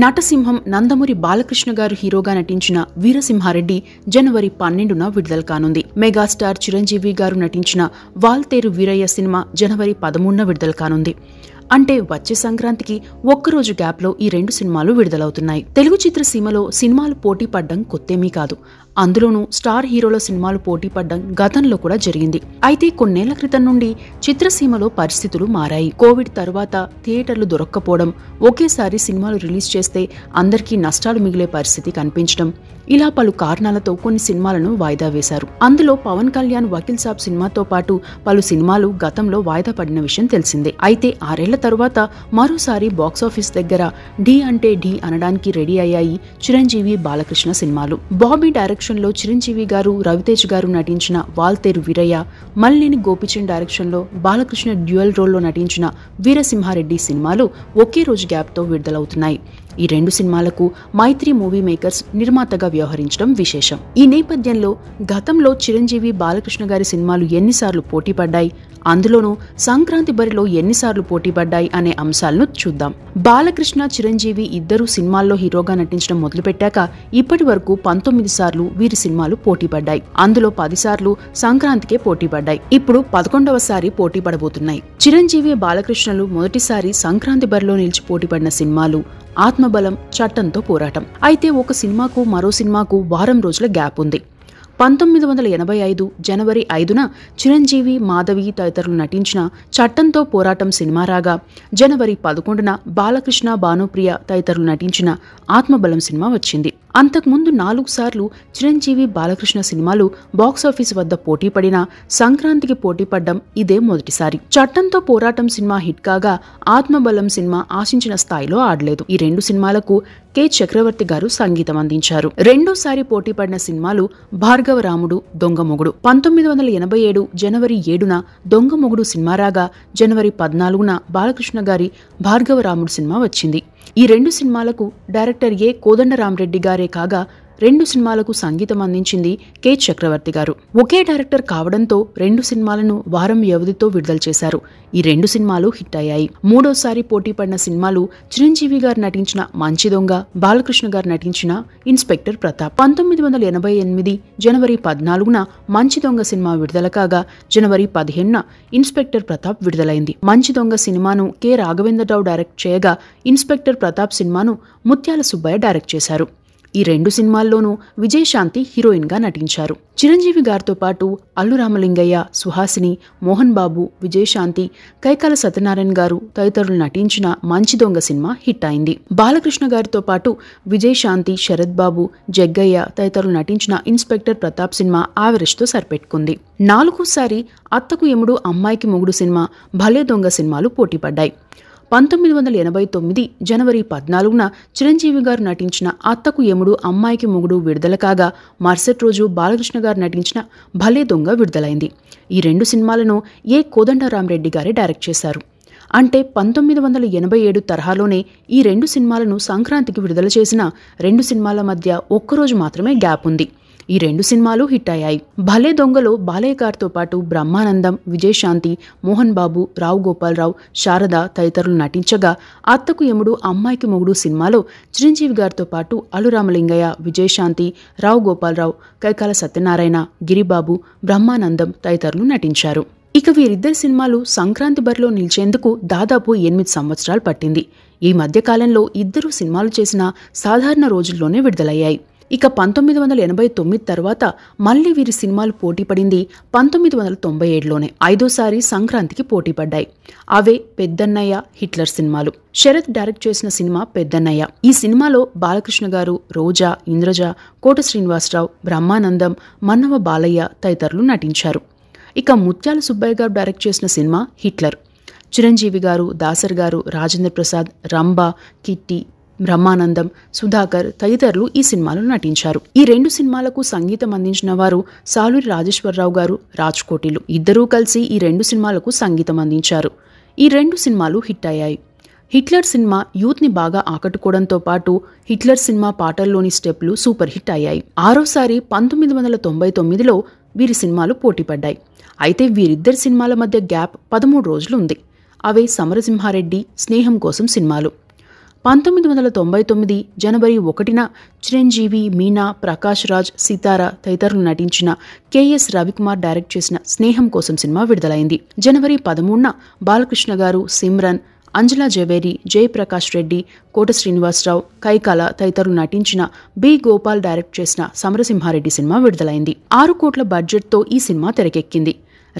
నటసింహం నందమూరి బాలకృష్ణ గారు హీరోగా నటించిన వీరసింహారెడ్డి జనవరి పన్నెండున విడుదల కానుంది మెగాస్టార్ చిరంజీవి గారు నటించిన వాల్తేరు వీరయ్య సినిమా జనవరి పదమూడున విడుదల కానుంది అంటే వచ్చే సంక్రాంతికి ఒక్కరోజు గ్యాప్లో ఈ రెండు సినిమాలు విడుదలవుతున్నాయి తెలుగు చిత్రసీమలో సినిమాలు పోటీ పడ్డం కొత్తేమీ కాదు అందులోనూ స్టార్ హీరోల సినిమాలు పోటీ పడ్డం గతంలో కూడా జరిగింది అయితే కొన్నేళ్ల క్రితం నుండి చిత్రసీమలో పరిస్థితులు మారాయి కోవిడ్ తరువాత థియేటర్లు దొరక్కపోవడం ఒకేసారి సినిమాలు రిలీజ్ చేస్తే అందరికీ నష్టాలు మిగిలే పరిస్థితి కనిపించడం ఇలా పలు కారణాలతో కొన్ని సినిమాలను వాయిదా వేశారు అందులో పవన్ కళ్యాణ్ వకీల్ సాబ్ సినిమాతో పాటు పలు సినిమాలు గతంలో వాయిదా పడిన విషయం తెలిసిందే అయితే ఆరేళ్ల తరువాత మరోసారి బాక్సాఫీస్ దగ్గర ఢీ అంటే ఢీ అనడానికి రెడీ అయ్యాయి చిరంజీవి బాలకృష్ణ సినిమాలు బాబీ డైరెక్షన్లో చిరంజీవి గారు రవితేజ్ గారు నటించిన వాల్తేరు వీరయ్య మల్లిని గోపిచంద్ డైరెక్షన్లో బాలకృష్ణ డ్యూయల్ రోల్లో నటించిన వీరసింహారెడ్డి సినిమాలు ఒకే రోజు గ్యాప్తో విడుదలవుతున్నాయి ఈ రెండు సినిమాలకు మైత్రి మూవీ మేకర్స్ నిర్మాతగా వ్యవహరించడం విశేషం ఈ నేపథ్యంలో గతంలో చిరంజీవి బాలకృష్ణ గారి సినిమాలు ఎన్నిసార్లు పోటీ పడ్డాయి అందులోనూ సంక్రాంతి బరిలో ఎన్నిసార్లు పోటీ పడ్డాయి అనే అంశాలను చూద్దాం బాలకృష్ణ చిరంజీవి ఇద్దరు సినిమాల్లో హీరోగా నటించడం మొదలుపెట్టాక ఇప్పటి వరకు పంతొమ్మిది సార్లు వీరి సినిమాలు పోటీపడ్డాయి అందులో పదిసార్లు సంక్రాంతికే పోటీ పడ్డాయి ఇప్పుడు పదకొండవసారి పోటీ పడబోతున్నాయి చిరంజీవి బాలకృష్ణలు మొదటిసారి సంక్రాంతి బరిలో నిలిచి పోటీపడిన సినిమాలు ఆత్మబలం చట్టంతో పోరాటం అయితే ఒక సినిమాకు మరో సినిమాకు వారం రోజుల గ్యాప్ ఉంది పంతొమ్మిది వందల ఎనభై ఐదు జనవరి ఐదున చిరంజీవి మాధవి తదితరులు నటించిన చట్టంతో పోరాటం సినిమా రాగా జనవరి పదకొండున బాలకృష్ణ భానుప్రియ తదితరులు నటించిన ఆత్మబలం సినిమా వచ్చింది అంతకుముందు నాలుగు సార్లు చిరంజీవి బాలకృష్ణ సినిమాలు బాక్సాఫీస్ వద్ద పోటీ పడినా సంక్రాంతికి పోటీ పడ్డం ఇదే మొదటిసారి చట్టంతో పోరాటం సినిమా హిట్ కాగా ఆత్మబలం సినిమా ఆశించిన స్థాయిలో ఆడలేదు ఈ రెండు సినిమాలకు కె చక్రవర్తి గారు సంగీతం అందించారు రెండోసారి పోటీ పడిన సినిమాలు భార్గవ భార్గవ రాముడు దొంగమొగుడు పంతొమ్మిది వందల ఎనభై ఏడు జనవరి ఏడున దొంగమొగుడు సినిమా రాగా జనవరి పద్నాలుగున బాలకృష్ణ గారి భార్గవ రాముడు సినిమా వచ్చింది ఈ రెండు సినిమాలకు డైరెక్టర్ ఏ కోదండరామరెడ్డి గారే కాగా రెండు సినిమాలకు సంగీతం అందించింది కె చక్రవర్తి గారు ఒకే డైరెక్టర్ కావడంతో రెండు సినిమాలను వారం వ్యవధితో విడుదల చేశారు ఈ రెండు సినిమాలు హిట్ అయ్యాయి మూడోసారి పోటీ పడిన సినిమాలు చిరంజీవి గారు నటించిన మంచి దొంగ బాలకృష్ణ గారు నటించిన ఇన్స్పెక్టర్ ప్రతాప్ పంతొమ్మిది వందల ఎనభై ఎనిమిది జనవరి పద్నాలుగున మంచి దొంగ సినిమా విడుదల కాగా జనవరి పదిహేనున ఇన్స్పెక్టర్ ప్రతాప్ విడుదలైంది మంచి దొంగ సినిమాను కె రాఘవేంద్రరావు డైరెక్ట్ చేయగా ఇన్స్పెక్టర్ ప్రతాప్ సినిమాను ముత్యాల సుబ్బయ్య డైరెక్ట్ చేశారు ఈ రెండు సినిమాల్లోనూ విజయశాంతి హీరోయిన్గా నటించారు చిరంజీవి గారితో పాటు అల్లు రామలింగయ్య సుహాసిని మోహన్ బాబు విజయశాంతి కైకాల సత్యనారాయణ గారు తదితరులు నటించిన మంచి దొంగ సినిమా హిట్ అయింది బాలకృష్ణ గారితో పాటు విజయశాంతి శరద్ బాబు జగ్గయ్య తదితరులు నటించిన ఇన్స్పెక్టర్ ప్రతాప్ సినిమా ఆవరేజ్తో సరిపెట్టుకుంది నాలుగోసారి అత్తకు ఎముడు అమ్మాయికి మొగుడు సినిమా భలే దొంగ సినిమాలు పోటీపడ్డాయి పంతొమ్మిది వందల ఎనభై తొమ్మిది జనవరి పద్నాలుగున చిరంజీవి గారు నటించిన అత్తకు యముడు అమ్మాయికి మొగుడు విడుదల కాగా మరుసటి రోజు బాలకృష్ణ గారు నటించిన భలే దొంగ విడుదలైంది ఈ రెండు సినిమాలను ఏ కోదండరామరెడ్డి గారే డైరెక్ట్ చేశారు అంటే పంతొమ్మిది వందల ఎనభై ఏడు తరహాలోనే ఈ రెండు సినిమాలను సంక్రాంతికి విడుదల చేసిన రెండు సినిమాల మధ్య ఒక్కరోజు మాత్రమే గ్యాప్ ఉంది ఈ రెండు సినిమాలు హిట్ అయ్యాయి భలే దొంగలో బాలయ్య గారితో పాటు బ్రహ్మానందం విజయశాంతి మోహన్ బాబు రావు గోపాలరావు శారద తదితరులు నటించగా అత్తకు యముడు అమ్మాయికి మొగుడు సినిమాలో చిరంజీవి గారితో పాటు అలురామలింగయ్య విజయశాంతి రావు గోపాలరావు కైకాల సత్యనారాయణ గిరిబాబు బ్రహ్మానందం తదితరులు నటించారు ఇక వీరిద్దరి సినిమాలు సంక్రాంతి బరిలో నిలిచేందుకు దాదాపు ఎనిమిది సంవత్సరాలు పట్టింది ఈ మధ్యకాలంలో ఇద్దరు సినిమాలు చేసిన సాధారణ రోజుల్లోనే విడుదలయ్యాయి ఇక పంతొమ్మిది వందల ఎనభై తొమ్మిది తర్వాత మళ్ళీ వీరి సినిమాలు పోటీ పడింది పంతొమ్మిది వందల తొంభై ఏడులోనే ఐదోసారి సంక్రాంతికి పోటీ పడ్డాయి అవే పెద్దన్నయ్య హిట్లర్ సినిమాలు శరత్ డైరెక్ట్ చేసిన సినిమా పెద్దన్నయ్య ఈ సినిమాలో బాలకృష్ణ గారు రోజా ఇంద్రజ కోట శ్రీనివాసరావు బ్రహ్మానందం మన్నవ బాలయ్య తదితరులు నటించారు ఇక ముత్యాల సుబ్బయ్య గారు డైరెక్ట్ చేసిన సినిమా హిట్లర్ చిరంజీవి గారు దాసర్ గారు రాజేంద్ర ప్రసాద్ రంభ కిట్టి బ్రహ్మానందం సుధాకర్ తదితరులు ఈ సినిమాలో నటించారు ఈ రెండు సినిమాలకు సంగీతం అందించిన వారు సాలూరి రాజేశ్వరరావు గారు రాజ్కోటిలు ఇద్దరూ కలిసి ఈ రెండు సినిమాలకు సంగీతం అందించారు ఈ రెండు సినిమాలు హిట్ అయ్యాయి హిట్లర్ సినిమా యూత్ని బాగా ఆకట్టుకోవడంతో పాటు హిట్లర్ సినిమా పాటల్లోని స్టెప్లు సూపర్ హిట్ అయ్యాయి ఆరోసారి పంతొమ్మిది వందల తొంభై తొమ్మిదిలో వీరి సినిమాలు పోటీపడ్డాయి అయితే వీరిద్దరి సినిమాల మధ్య గ్యాప్ పదమూడు రోజులు ఉంది అవే సమరసింహారెడ్డి స్నేహం కోసం సినిమాలు పంతొమ్మిది వందల తొంభై తొమ్మిది జనవరి ఒకటిన చిరంజీవి మీనా ప్రకాష్ రాజ్ సితార తదితరులు నటించిన కెఎస్ రవికుమార్ డైరెక్ట్ చేసిన స్నేహం కోసం సినిమా విడుదలైంది జనవరి పదమూడున బాలకృష్ణ గారు సిమ్రన్ అంజలా జవేరి జయప్రకాష్ రెడ్డి కోట శ్రీనివాసరావు కైకాల తదితరులు నటించిన బి గోపాల్ డైరెక్ట్ చేసిన సమరసింహారెడ్డి సినిమా విడుదలైంది ఆరు కోట్ల బడ్జెట్తో ఈ సినిమా తెరకెక్కింది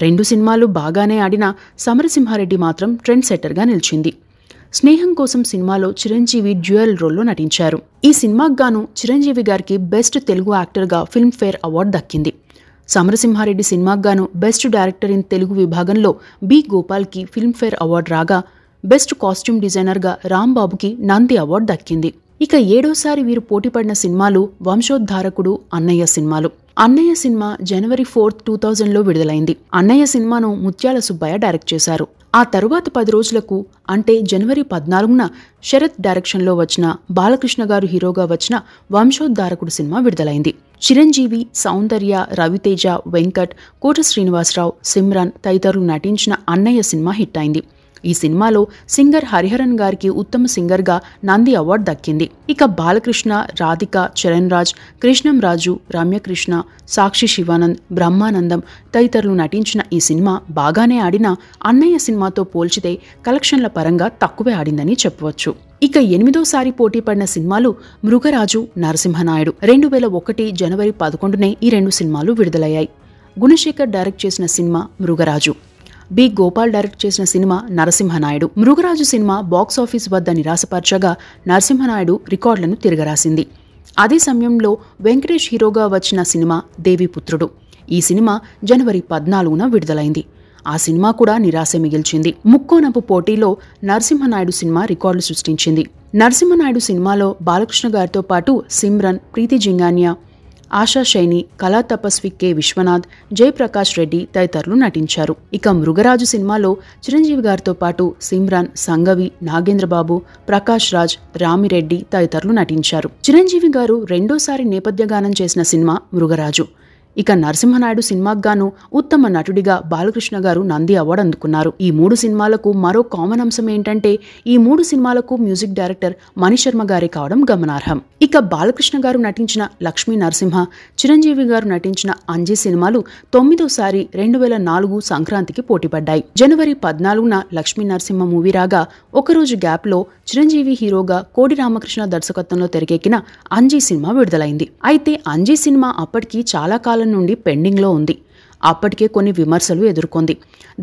రెండు సినిమాలు బాగానే ఆడిన సమరసింహారెడ్డి మాత్రం ట్రెండ్ సెట్టర్గా నిలిచింది స్నేహం కోసం సినిమాలో చిరంజీవి డ్యూయల్ రోల్లో నటించారు ఈ సినిమాకు గాను చిరంజీవి గారికి బెస్ట్ తెలుగు యాక్టర్గా ఫిల్మ్ఫేర్ అవార్డు దక్కింది సమరసింహారెడ్డి సినిమాకు గాను బెస్ట్ డైరెక్టర్ ఇన్ తెలుగు విభాగంలో బి గోపాల్కి ఫిల్మ్ఫేర్ అవార్డు రాగా బెస్ట్ కాస్ట్యూమ్ డిజైనర్గా రాంబాబుకి నంది అవార్డు దక్కింది ఇక ఏడోసారి వీరు పోటీపడిన సినిమాలు వంశోద్ధారకుడు అన్నయ్య సినిమాలు అన్నయ్య సినిమా జనవరి ఫోర్త్ టూ థౌజండ్లో విడుదలైంది అన్నయ్య సినిమాను ముత్యాల సుబ్బయ్య డైరెక్ట్ చేశారు ఆ తరువాత పది రోజులకు అంటే జనవరి పద్నాలుగున శరత్ డైరెక్షన్లో వచ్చిన బాలకృష్ణ గారు హీరోగా వచ్చిన వంశోద్ధారకుడు సినిమా విడుదలైంది చిరంజీవి సౌందర్య రవితేజ వెంకట్ కోట శ్రీనివాసరావు సిమ్రాన్ తదితరులు నటించిన అన్నయ్య సినిమా హిట్ అయింది ఈ సినిమాలో సింగర్ హరిహరన్ గారికి ఉత్తమ సింగర్గా నంది అవార్డు దక్కింది ఇక బాలకృష్ణ రాధిక చరణ్ రాజ్ కృష్ణం రాజు రమ్యకృష్ణ సాక్షి శివానంద్ బ్రహ్మానందం తదితరులు నటించిన ఈ సినిమా బాగానే ఆడిన అన్నయ్య సినిమాతో పోల్చితే కలెక్షన్ల పరంగా తక్కువే ఆడిందని చెప్పవచ్చు ఇక ఎనిమిదోసారి పోటీ పడిన సినిమాలు మృగరాజు నరసింహనాయుడు రెండు వేల ఒకటి జనవరి పదకొండునే ఈ రెండు సినిమాలు విడుదలయ్యాయి గుణశేఖర్ డైరెక్ట్ చేసిన సినిమా మృగరాజు బి గోపాల్ డైరెక్ట్ చేసిన సినిమా నరసింహనాయుడు మృగరాజు సినిమా బాక్సాఫీస్ వద్ద నిరాశపరచగా నరసింహనాయుడు రికార్డులను తిరగరాసింది అదే సమయంలో వెంకటేష్ హీరోగా వచ్చిన సినిమా దేవిపుత్రుడు ఈ సినిమా జనవరి పద్నాలుగున విడుదలైంది ఆ సినిమా కూడా నిరాశ మిగిల్చింది ముక్కోనపు పోటీలో నరసింహనాయుడు సినిమా రికార్డులు సృష్టించింది నరసింహనాయుడు సినిమాలో బాలకృష్ణ గారితో పాటు సిమ్రన్ ప్రీతి జింగానియా ఆశా శైని కళా తపస్వి కె విశ్వనాథ్ జయప్రకాష్ రెడ్డి తదితరులు నటించారు ఇక మృగరాజు సినిమాలో చిరంజీవి గారితో పాటు సిమ్రాన్ సంగవి నాగేంద్రబాబు ప్రకాష్ రాజ్ రామిరెడ్డి తదితరులు నటించారు చిరంజీవి గారు రెండోసారి నేపథ్య గానం చేసిన సినిమా మృగరాజు ఇక నరసింహనాయుడు గాను ఉత్తమ నటుడిగా బాలకృష్ణ గారు నంది అవార్డు అందుకున్నారు ఈ మూడు సినిమాలకు మరో కామన్ అంశం ఏంటంటే ఈ మూడు సినిమాలకు మ్యూజిక్ డైరెక్టర్ మణిశర్మ గారే కావడం గమనార్హం ఇక బాలకృష్ణ గారు నటించిన లక్ష్మీ నరసింహ చిరంజీవి గారు నటించిన అంజీ సినిమాలు తొమ్మిదోసారి రెండు వేల నాలుగు సంక్రాంతికి పోటీపడ్డాయి జనవరి పద్నాలుగున లక్ష్మీ నరసింహ మూవీ రాగా ఒకరోజు గ్యాప్లో చిరంజీవి హీరోగా కోడి రామకృష్ణ దర్శకత్వంలో తెరకెక్కిన అంజీ సినిమా విడుదలైంది అయితే అంజీ సినిమా అప్పటికి చాలా కాలం సంవత్సరాల నుండి పెండింగ్లో ఉంది అప్పటికే కొన్ని విమర్శలు ఎదుర్కొంది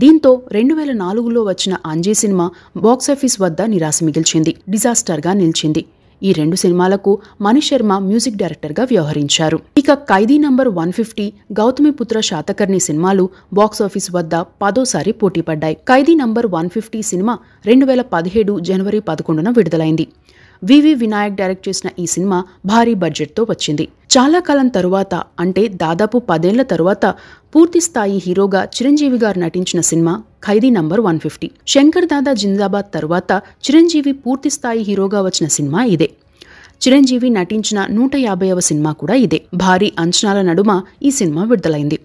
దీంతో రెండు వేల నాలుగులో వచ్చిన అంజీ సినిమా బాక్సాఫీస్ వద్ద నిరాశ మిగిల్చింది డిజాస్టర్గా నిలిచింది ఈ రెండు సినిమాలకు మనీష్ శర్మ మ్యూజిక్ డైరెక్టర్గా వ్యవహరించారు ఇక Khaidi number one fifty Gautamiputra Satakarni సినిమాలు బాక్సాఫీస్ వద్ద పదోసారి పోటీ పడ్డాయి ఖైదీ నంబర్ వన్ ఫిఫ్టీ సినిమా రెండు వేల పదిహేడు జనవరి పదకొండున విడుదలైంది వివి వినాయక్ డైరెక్ట్ చేసిన ఈ సినిమా భారీ బడ్జెట్తో వచ్చింది చాలా కాలం తరువాత అంటే దాదాపు పదేళ్ల తరువాత పూర్తి స్థాయి హీరోగా చిరంజీవి గారు నటించిన సినిమా Khaidi number one fifty Shankar Dada Zindabad తర్వాత చిరంజీవి పూర్తి స్థాయి హీరోగా వచ్చిన సినిమా ఇదే చిరంజీవి నటించిన నూట యాభైవ సినిమా కూడా ఇదే భారీ అంచనాల నడుమ ఈ సినిమా విడుదలైంది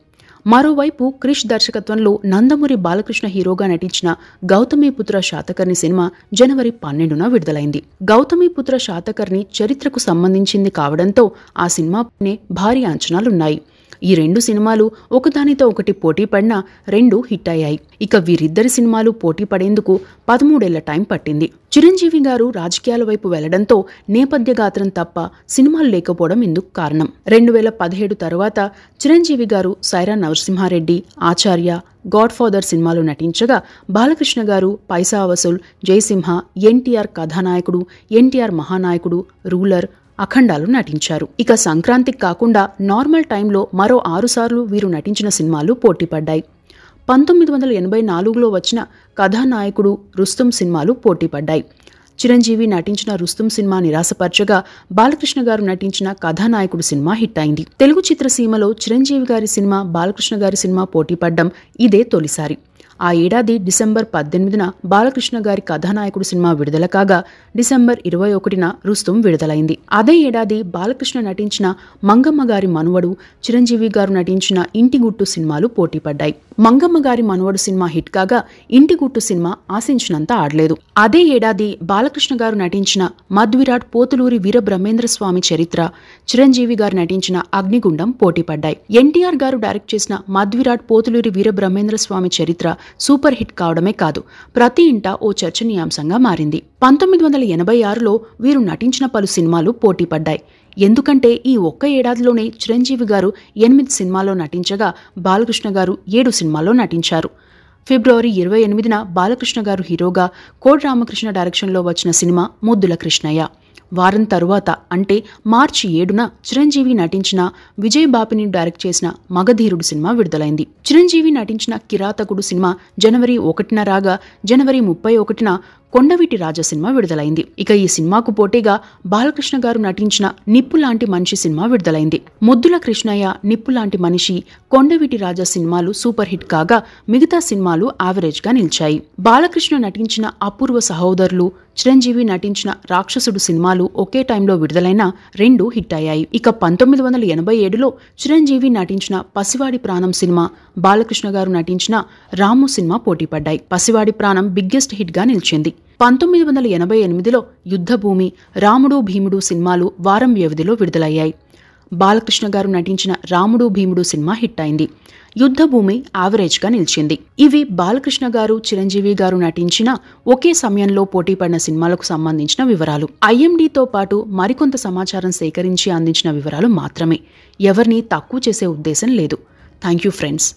మరోవైపు క్రిష్ దర్శకత్వంలో నందమూరి బాలకృష్ణ హీరోగా నటించిన గౌతమిపుత్ర శాతకర్ణి సినిమా జనవరి పన్నెండున విడుదలైంది గౌతమిపుత్ర శాతకర్ణి చరిత్రకు సంబంధించింది కావడంతో ఆ సినిమాపైనే భారీ అంచనాలున్నాయి ఈ రెండు సినిమాలు ఒకదానితో ఒకటి పోటీ పడినా రెండు హిట్ అయ్యాయి ఇక వీరిద్దరి సినిమాలు పోటీ పడేందుకు పదమూడేళ్ల టైం పట్టింది చిరంజీవి గారు రాజకీయాల వైపు వెళ్లడంతో నేపథ్య గాత్రం తప్ప సినిమాలు లేకపోవడం ఇందుకు కారణం రెండు వేల పదిహేడు తర్వాత చిరంజీవి గారు సైరా నరసింహారెడ్డి ఆచార్య గాడ్ ఫాదర్ సినిమాలు నటించగా బాలకృష్ణ గారు పైసా వసూల్ జయసింహ ఎన్టీఆర్ కథానాయకుడు ఎన్టీఆర్ మహానాయకుడు రూలర్ అఖండాలు నటించారు ఇక సంక్రాంతికి కాకుండా నార్మల్ టైంలో మరో ఆరుసార్లు వీరు నటించిన సినిమాలు పోటీపడ్డాయి పంతొమ్మిది వందల ఎనభై నాలుగులో వచ్చిన కథానాయకుడు రుస్తుం సినిమాలు పోటీపడ్డాయి చిరంజీవి నటించిన రుస్తుం సినిమా నిరాశపరచగా బాలకృష్ణ గారు నటించిన కథానాయకుడు సినిమా హిట్ అయింది తెలుగు చిత్రసీమలో చిరంజీవి గారి సినిమా బాలకృష్ణ గారి సినిమా పోటీపడ్డం ఇదే తొలిసారి ఆ ఏడాది డిసెంబర్ పద్దెనిమిదిన బాలకృష్ణ గారి కథానాయకుడు సినిమా విడుదల కాగా డిసెంబర్ ఇరవై ఒకటిన రుస్తుం విడుదలైంది అదే ఏడాది బాలకృష్ణ నటించిన మంగమ్మ గారి మనువడు చిరంజీవి గారు నటించిన ఇంటి గుట్టు సినిమాలు పోటీ పడ్డాయి మంగమ్మ గారి మనువడు సినిమా హిట్ కాగా ఇంటి గుట్టు సినిమా ఆశించినంత ఆడలేదు అదే ఏడాది బాలకృష్ణ గారు నటించిన మధ్విరాట్ పోతులూరి వీర బ్రహ్మేంద్ర స్వామి చరిత్ర చిరంజీవి గారు నటించిన అగ్నిగుండం పోటీ పడ్డాయి ఎన్టీఆర్ గారు డైరెక్ట్ చేసిన మధ్విరాట్ పోతులూరి వీర బ్రహ్మేంద్ర స్వామి చరిత్ర సూపర్ హిట్ కావడమే కాదు ప్రతి ఇంట ఓ చర్చనీయాంశంగా మారింది పంతొమ్మిది వందల ఎనభై ఆరులో వీరు నటించిన పలు సినిమాలు పోటీపడ్డాయి ఎందుకంటే ఈ ఒక్క ఏడాదిలోనే చిరంజీవి గారు ఎనిమిది సినిమాల్లో నటించగా బాలకృష్ణ గారు ఏడు సినిమాల్లో నటించారు ఫిబ్రవరి ఇరవై ఎనిమిదిన బాలకృష్ణ గారు హీరోగా కోడ్ రామకృష్ణ డైరెక్షన్లో వచ్చిన సినిమా ముద్దుల కృష్ణయ్య వారం తరువాత అంటే మార్చి ఏడున చిరంజీవి నటించిన విజయ్ బాపిని డైరెక్ట్ చేసిన మగధీరుడు సినిమా విడుదలైంది చిరంజీవి నటించిన కిరాతకుడు సినిమా జనవరి ఒకటిన రాగా జనవరి ముప్పై ఒకటిన కొండవీటి రాజ సినిమా విడుదలైంది ఇక ఈ సినిమాకు పోటీగా బాలకృష్ణ గారు నటించిన నిప్పు లాంటి మనిషి సినిమా విడుదలైంది ముద్దుల కృష్ణయ్య నిప్పు లాంటి మనిషి కొండవీటి రాజా సినిమాలు సూపర్ హిట్ కాగా మిగతా సినిమాలు యావరేజ్ గా నిలిచాయి బాలకృష్ణ నటించిన అపూర్వ సహోదరులు చిరంజీవి నటించిన రాక్షసుడు సినిమాలు ఒకే టైంలో విడుదలైన రెండు హిట్ అయ్యాయి ఇక పంతొమ్మిది వందల ఎనభై ఏడులో చిరంజీవి నటించిన పసివాడి ప్రాణం సినిమా బాలకృష్ణ గారు నటించిన రాము సినిమా పోటీపడ్డాయి పసివాడి ప్రాణం బిగ్గెస్ట్ హిట్ గా నిలిచింది పంతొమ్మిది వందల ఎనభై ఎనిమిదిలో యుద్ధభూమి రాముడు భీముడు సినిమాలు వారం వ్యవధిలో విడుదలయ్యాయి బాలకృష్ణ గారు నటించిన రాముడు భీముడు సినిమా హిట్ అయింది యుద్ధభూమి యావరేజ్గా నిలిచింది ఇవి బాలకృష్ణ గారు చిరంజీవి గారు నటించిన ఒకే సమయంలో పోటీపడిన సినిమాలకు సంబంధించిన వివరాలు ఐఎండితో పాటు మరికొంత సమాచారం సేకరించి అందించిన వివరాలు మాత్రమే ఎవరిని తక్కువ చేసే ఉద్దేశం లేదు థ్యాంక్ యూ ఫ్రెండ్స్